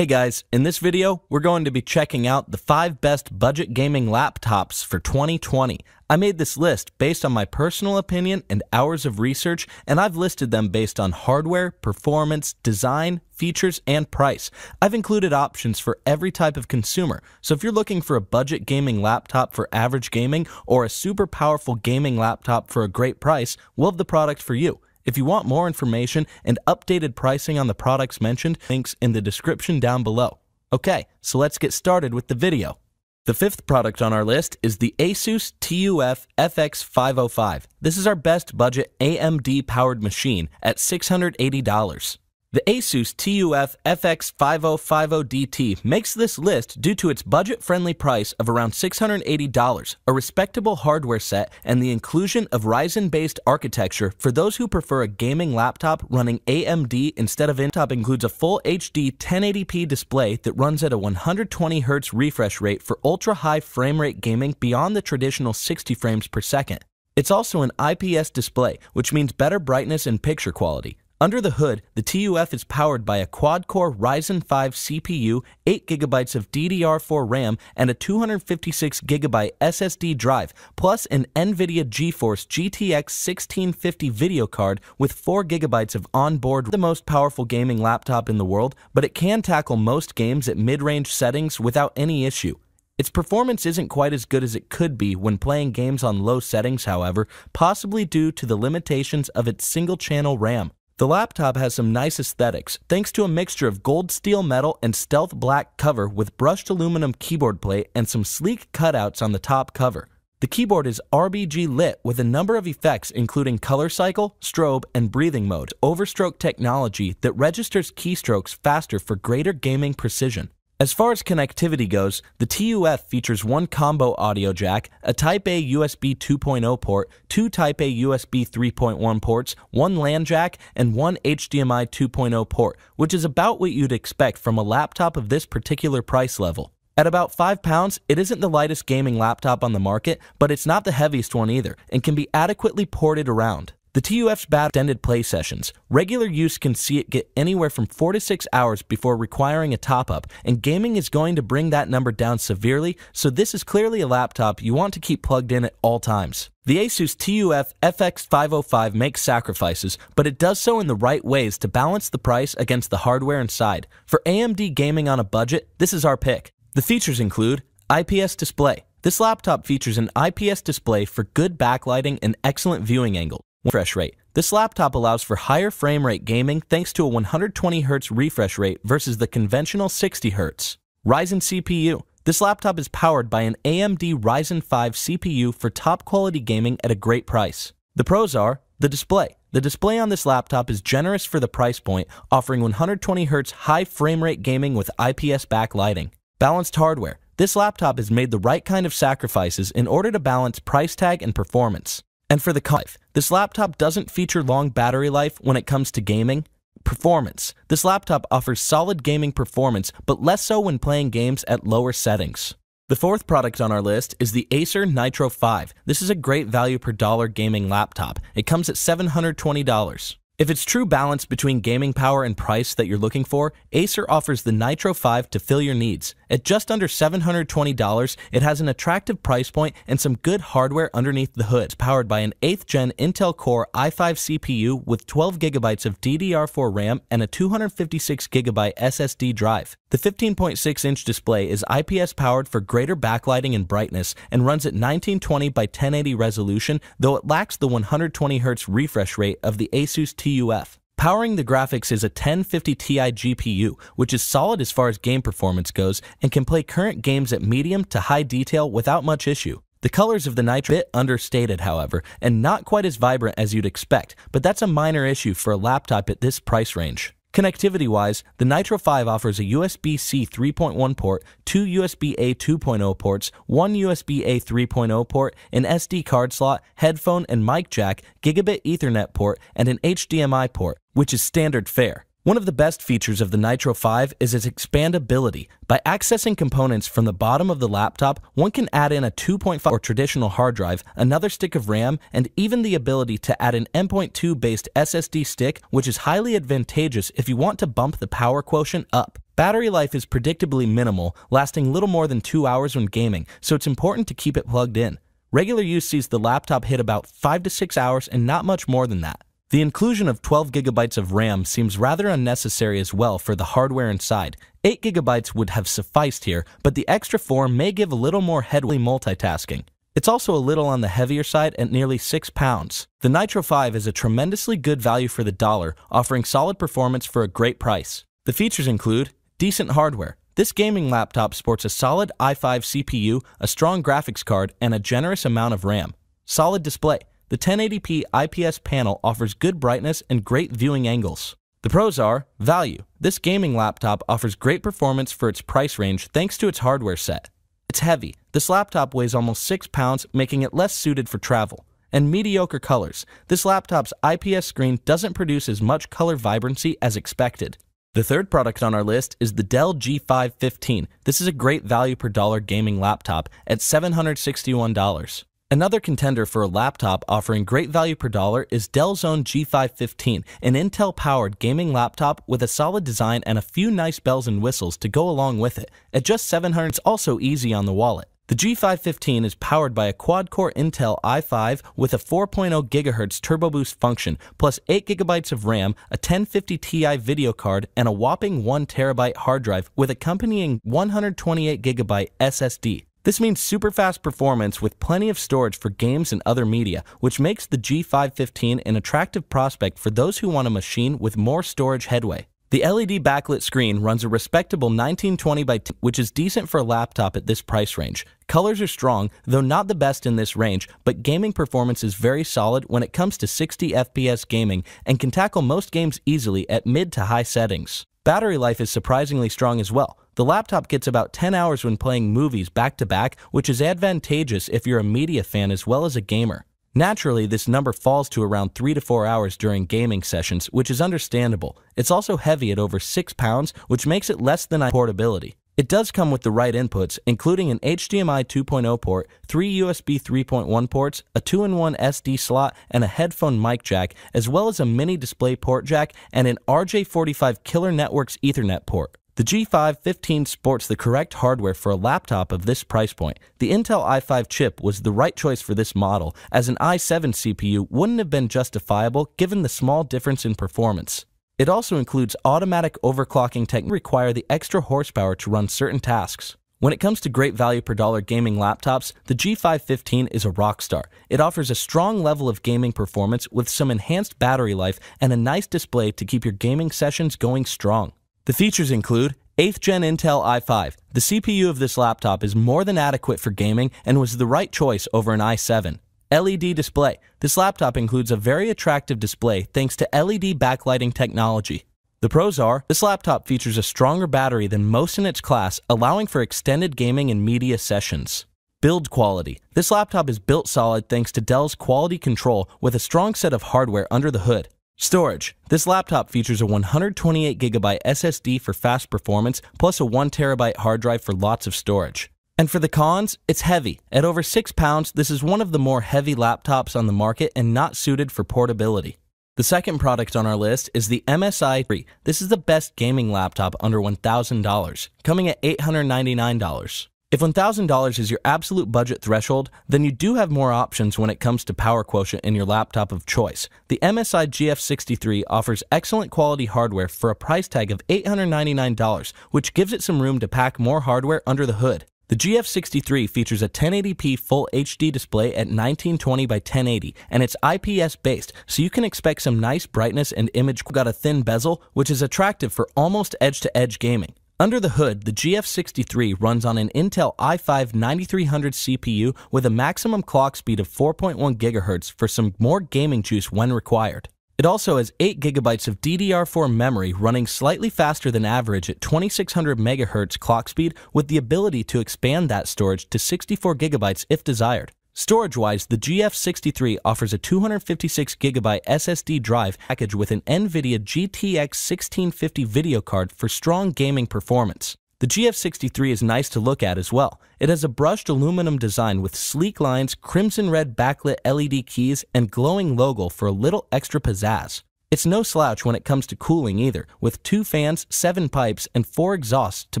Hey guys, in this video, we're going to be checking out the 5 best budget gaming laptops for 2020. I made this list based on my personal opinion and hours of research, and I've listed them based on hardware, performance, design, features, and price. I've included options for every type of consumer, so if you're looking for a budget gaming laptop for average gaming or a super powerful gaming laptop for a great price, we'll have the product for you. If you want more information and updated pricing on the products mentioned, links in the description down below. Okay, so let's get started with the video. The fifth product on our list is the ASUS TUF FX505. This is our best budget AMD powered machine at $680. The Asus TUF FX5050DT makes this list due to its budget-friendly price of around $680, a respectable hardware set, and the inclusion of Ryzen-based architecture for those who prefer a gaming laptop running AMD instead of Intel. includes a full HD 1080p display that runs at a 120Hz refresh rate for ultra-high frame rate gaming beyond the traditional 60 frames per second. It's also an IPS display, which means better brightness and picture quality. Under the hood, the TUF is powered by a quad-core Ryzen 5 CPU, 8GB of DDR4 RAM, and a 256GB SSD drive, plus an NVIDIA GeForce GTX 1650 video card with 4GB of onboard the most powerful gaming laptop in the world, but it can tackle most games at mid-range settings without any issue. Its performance isn't quite as good as it could be when playing games on low settings, however, possibly due to the limitations of its single channel RAM. The laptop has some nice aesthetics thanks to a mixture of gold steel metal and stealth black cover with brushed aluminum keyboard plate and some sleek cutouts on the top cover. The keyboard is RBG lit with a number of effects including color cycle, strobe, and breathing mode, overstroke technology that registers keystrokes faster for greater gaming precision. As far as connectivity goes, the TUF features one combo audio jack, a Type A USB 2.0 port, two Type A USB 3.1 ports, one LAN jack, and one HDMI 2.0 port, which is about what you'd expect from a laptop of this particular price level. At about 5 pounds, it isn't the lightest gaming laptop on the market, but it's not the heaviest one either, and can be adequately ported around. The TUF's bad extended play sessions. Regular use can see it get anywhere from 4 to 6 hours before requiring a top-up, and gaming is going to bring that number down severely, so this is clearly a laptop you want to keep plugged in at all times. The Asus TUF FX505 makes sacrifices, but it does so in the right ways to balance the price against the hardware inside. For AMD gaming on a budget, this is our pick. The features include IPS display, this laptop features an IPS display for good backlighting and excellent viewing angle refresh rate. This laptop allows for higher frame rate gaming thanks to a 120Hz refresh rate versus the conventional 60Hz. Ryzen CPU. This laptop is powered by an AMD Ryzen 5 CPU for top quality gaming at a great price. The pros are the display. The display on this laptop is generous for the price point, offering 120Hz high frame rate gaming with IPS backlighting. Balanced hardware. This laptop has made the right kind of sacrifices in order to balance price tag and performance. And for the life, this laptop doesn't feature long battery life when it comes to gaming. Performance. This laptop offers solid gaming performance, but less so when playing games at lower settings. The fourth product on our list is the Acer Nitro 5. This is a great value per dollar gaming laptop. It comes at $720. If it's true balance between gaming power and price that you're looking for, Acer offers the Nitro 5 to fill your needs. At just under $720, it has an attractive price point and some good hardware underneath the hood. It's powered by an 8th gen Intel Core i5 CPU with 12GB of DDR4 RAM and a 256GB SSD drive. The 15.6 inch display is IPS powered for greater backlighting and brightness and runs at 1920 by 1080 resolution, though it lacks the 120Hz refresh rate of the Asus T TUF. Powering the graphics is a 1050 Ti GPU, which is solid as far as game performance goes and can play current games at medium to high detail without much issue. The colors of the Nitro bit understated, however, and not quite as vibrant as you'd expect, but that's a minor issue for a laptop at this price range. Connectivity wise, the Nitro 5 offers a USB C 3.1 port, two USB A 2.0 ports, one USB A 3.0 port, an SD card slot, headphone and mic jack, gigabit Ethernet port, and an HDMI port, which is standard fare. One of the best features of the Nitro 5 is its expandability. By accessing components from the bottom of the laptop, one can add in a 2.5 or traditional hard drive, another stick of RAM, and even the ability to add an M.2 based SSD stick, which is highly advantageous if you want to bump the power quotient up. Battery life is predictably minimal, lasting little more than 2 hours when gaming, so it's important to keep it plugged in. Regular use sees the laptop hit about 5 to 6 hours and not much more than that. The inclusion of 12 gigabytes of RAM seems rather unnecessary as well for the hardware inside. 8 gigabytes would have sufficed here, but the extra 4 may give a little more headway multitasking. It's also a little on the heavier side at nearly 6 pounds. The Nitro 5 is a tremendously good value for the dollar, offering solid performance for a great price. The features include decent hardware. This gaming laptop sports a solid i5 CPU, a strong graphics card, and a generous amount of RAM. Solid display. The 1080p IPS panel offers good brightness and great viewing angles. The pros are value. This gaming laptop offers great performance for its price range thanks to its hardware set. It's heavy. This laptop weighs almost 6 pounds, making it less suited for travel. And mediocre colors. This laptop's IPS screen doesn't produce as much color vibrancy as expected. The third product on our list is the Dell G515. This is a great value per dollar gaming laptop at $761. Another contender for a laptop offering great value per dollar is Dell's own G515, an Intel powered gaming laptop with a solid design and a few nice bells and whistles to go along with it. At just 700, it's also easy on the wallet. The G515 is powered by a quad-core Intel i5 with a 4.0 GHz turbo boost function, plus 8 GB of RAM, a 1050 Ti video card, and a whopping 1 TB hard drive with accompanying 128 GB SSD. This means super fast performance with plenty of storage for games and other media, which makes the G515 an attractive prospect for those who want a machine with more storage headway. The LED backlit screen runs a respectable 1920 x 10, which is decent for a laptop at this price range. Colors are strong, though not the best in this range, but gaming performance is very solid when it comes to 60 FPS gaming and can tackle most games easily at mid to high settings. Battery life is surprisingly strong as well, the laptop gets about 10 hours when playing movies back to back, which is advantageous if you're a media fan as well as a gamer. Naturally, this number falls to around 3 to 4 hours during gaming sessions, which is understandable. It's also heavy at over 6 pounds, which makes it less than I portability. It does come with the right inputs, including an HDMI 2.0 port, 3 USB 3.1 ports, a 2-in-1 SD slot, and a headphone mic jack, as well as a mini display port jack and an RJ45 Killer Networks Ethernet port. The G515 sports the correct hardware for a laptop of this price point. The Intel i5 chip was the right choice for this model, as an i7 CPU wouldn't have been justifiable given the small difference in performance. It also includes automatic overclocking techniques require the extra horsepower to run certain tasks. When it comes to great value per dollar gaming laptops, the G515 is a rock star. It offers a strong level of gaming performance with some enhanced battery life and a nice display to keep your gaming sessions going strong. The features include 8th Gen Intel i5. The CPU of this laptop is more than adequate for gaming and was the right choice over an i7. LED display. This laptop includes a very attractive display thanks to LED backlighting technology. The pros are, this laptop features a stronger battery than most in its class, allowing for extended gaming and media sessions. Build quality. This laptop is built solid thanks to Dell's quality control with a strong set of hardware under the hood. Storage. This laptop features a 128GB SSD for fast performance, plus a 1TB hard drive for lots of storage. And for the cons, it's heavy. At over 6 pounds, this is one of the more heavy laptops on the market and not suited for portability. The second product on our list is the MSI 3. This is the best gaming laptop under $1,000, coming at $899. If $1,000 is your absolute budget threshold, then you do have more options when it comes to power quotient in your laptop of choice. The MSI GF63 offers excellent quality hardware for a price tag of $899, which gives it some room to pack more hardware under the hood. The GF63 features a 1080p Full HD display at 1920 by 1080, and it's IPS based, so you can expect some nice brightness and image. Got a thin bezel, which is attractive for almost edge to edge gaming. Under the hood, the GF63 runs on an Intel i5 9300 CPU with a maximum clock speed of 4.1 GHz for some more gaming juice when required. It also has 8 GB of DDR4 memory running slightly faster than average at 2600 MHz clock speed with the ability to expand that storage to 64 GB if desired. Storage wise, the GF63 offers a 256GB SSD drive package with an NVIDIA GTX 1650 video card for strong gaming performance. The GF63 is nice to look at as well. It has a brushed aluminum design with sleek lines, crimson red backlit LED keys, and glowing logo for a little extra pizzazz. It's no slouch when it comes to cooling either, with two fans, seven pipes, and four exhausts to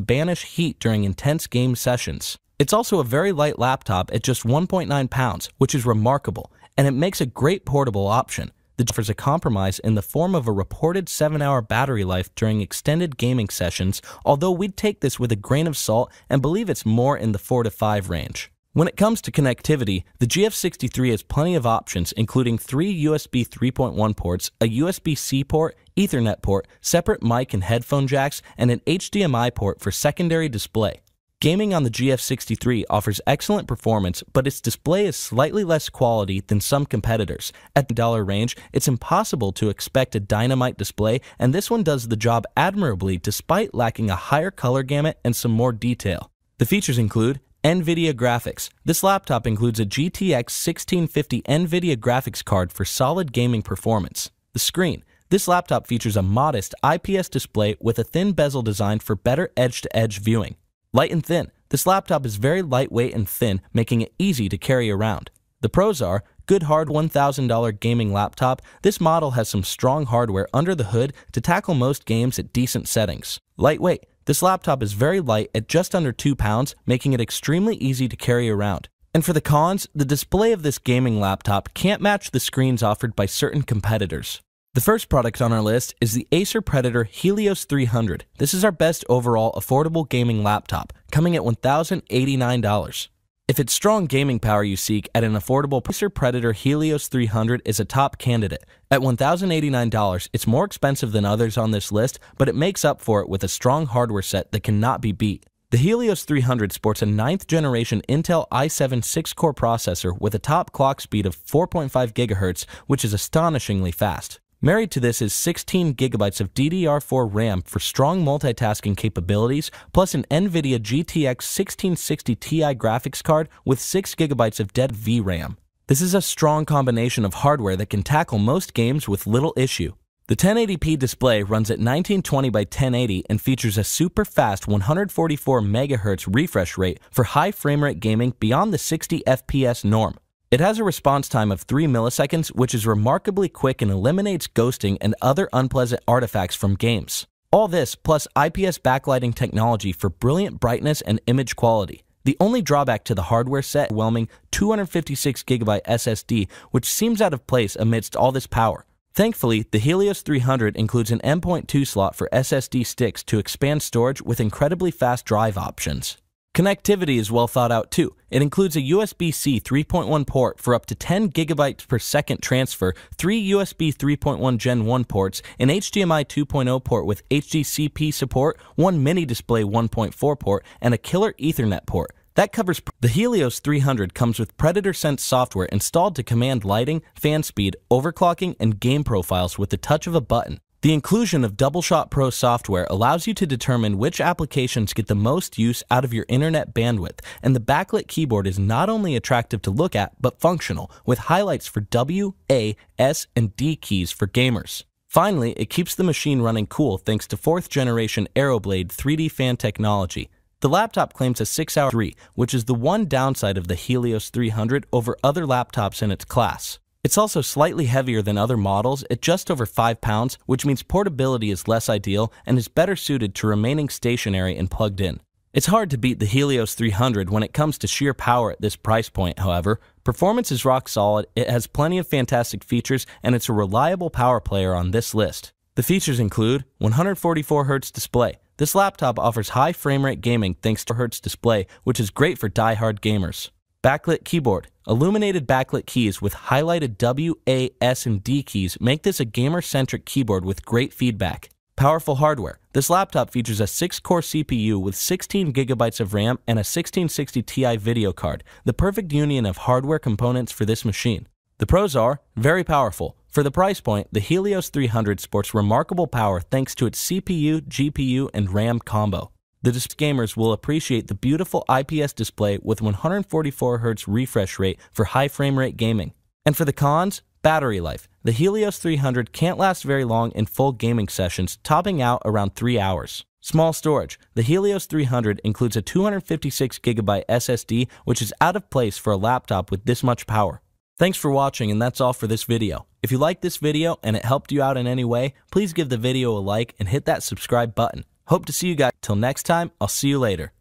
banish heat during intense game sessions. It's also a very light laptop at just 1.9 pounds, which is remarkable, and it makes a great portable option that offers a compromise in the form of a reported 7 hour battery life during extended gaming sessions, although we'd take this with a grain of salt and believe it's more in the 4 to 5 range. When it comes to connectivity, the GF63 has plenty of options, including three USB 3.1 ports, a USB C port, Ethernet port, separate mic and headphone jacks, and an HDMI port for secondary display. Gaming on the GF63 offers excellent performance, but its display is slightly less quality than some competitors. At the dollar range, it's impossible to expect a dynamite display, and this one does the job admirably despite lacking a higher color gamut and some more detail. The features include NVIDIA graphics. This laptop includes a GTX 1650 NVIDIA graphics card for solid gaming performance. The screen. This laptop features a modest IPS display with a thin bezel design for better edge-to-edge -edge viewing. Light and thin. This laptop is very lightweight and thin, making it easy to carry around. The pros are good hard $1,000 gaming laptop, this model has some strong hardware under the hood to tackle most games at decent settings. Lightweight. This laptop is very light at just under 2 pounds, making it extremely easy to carry around. And for the cons, the display of this gaming laptop can't match the screens offered by certain competitors. The first product on our list is the Acer Predator Helios 300. This is our best overall affordable gaming laptop, coming at $1,089. If it's strong gaming power you seek at an affordable Acer Predator Helios 300 is a top candidate. At $1,089, it's more expensive than others on this list, but it makes up for it with a strong hardware set that cannot be beat. The Helios 300 sports a 9th generation Intel i7 6 core processor with a top clock speed of 4.5 GHz, which is astonishingly fast. Married to this is 16 gigabytes of DDR4 RAM for strong multitasking capabilities, plus an NVIDIA GTX 1660 Ti graphics card with 6 gigabytes of dead VRAM. This is a strong combination of hardware that can tackle most games with little issue. The 1080p display runs at 1920 by 1080 and features a super fast 144 MHz refresh rate for high frame rate gaming beyond the 60 FPS norm. It has a response time of 3 milliseconds, which is remarkably quick and eliminates ghosting and other unpleasant artifacts from games. All this, plus IPS backlighting technology for brilliant brightness and image quality. The only drawback to the hardware set whelming 256GB SSD, which seems out of place amidst all this power. Thankfully, the Helios 300 includes an M.2 slot for SSD sticks to expand storage with incredibly fast drive options. Connectivity is well thought out too. It includes a USB C 3.1 port for up to 10 gigabytes per second transfer, three USB 3.1 Gen 1 ports, an HDMI 2.0 port with HDCP support, one mini display 1.4 port, and a killer Ethernet port. That covers the Helios 300 comes with Predator Sense software installed to command lighting, fan speed, overclocking, and game profiles with the touch of a button. The inclusion of DoubleShot Pro software allows you to determine which applications get the most use out of your internet bandwidth, and the backlit keyboard is not only attractive to look at, but functional, with highlights for W, A, S, and D keys for gamers. Finally, it keeps the machine running cool thanks to 4th generation Aeroblade 3D fan technology. The laptop claims a 6-hour 3, which is the one downside of the Helios 300 over other laptops in its class. It's also slightly heavier than other models at just over 5 pounds, which means portability is less ideal and is better suited to remaining stationary and plugged in. It's hard to beat the Helios 300 when it comes to sheer power at this price point, however. Performance is rock solid, it has plenty of fantastic features, and it's a reliable power player on this list. The features include 144Hz display. This laptop offers high frame rate gaming thanks to Hertz display, which is great for die-hard gamers. Backlit keyboard. Illuminated backlit keys with highlighted W, A, S, and D keys make this a gamer-centric keyboard with great feedback. Powerful hardware. This laptop features a 6-core CPU with 16 gigabytes of RAM and a 1660 Ti video card, the perfect union of hardware components for this machine. The pros are very powerful. For the price point, the Helios 300 sports remarkable power thanks to its CPU, GPU, and RAM combo. The gamers will appreciate the beautiful IPS display with 144Hz refresh rate for high frame rate gaming. And for the cons, battery life. The Helios 300 can't last very long in full gaming sessions, topping out around 3 hours. Small storage. The Helios 300 includes a 256GB SSD, which is out of place for a laptop with this much power. Thanks for watching and that's all for this video. If you liked this video and it helped you out in any way, please give the video a like and hit that subscribe button. Hope to see you guys. Till next time, I'll see you later.